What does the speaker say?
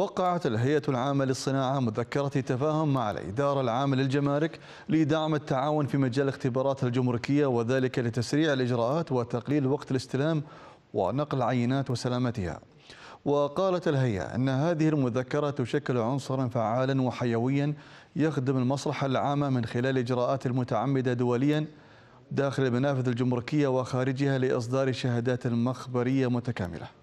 وقعت الهيئة العامة للصناعة مذكرة تفاهم مع الإدارة العامة للجمارك لدعم التعاون في مجال اختبارات الجمركية وذلك لتسريع الإجراءات وتقليل وقت الاستلام ونقل العينات وسلامتها وقالت الهيئة أن هذه المذكرة تشكل عنصرا فعالا وحيويا يخدم المصلحة العامة من خلال إجراءات المتعمدة دوليا داخل المنافذ الجمركية وخارجها لإصدار شهادات مخبرية متكاملة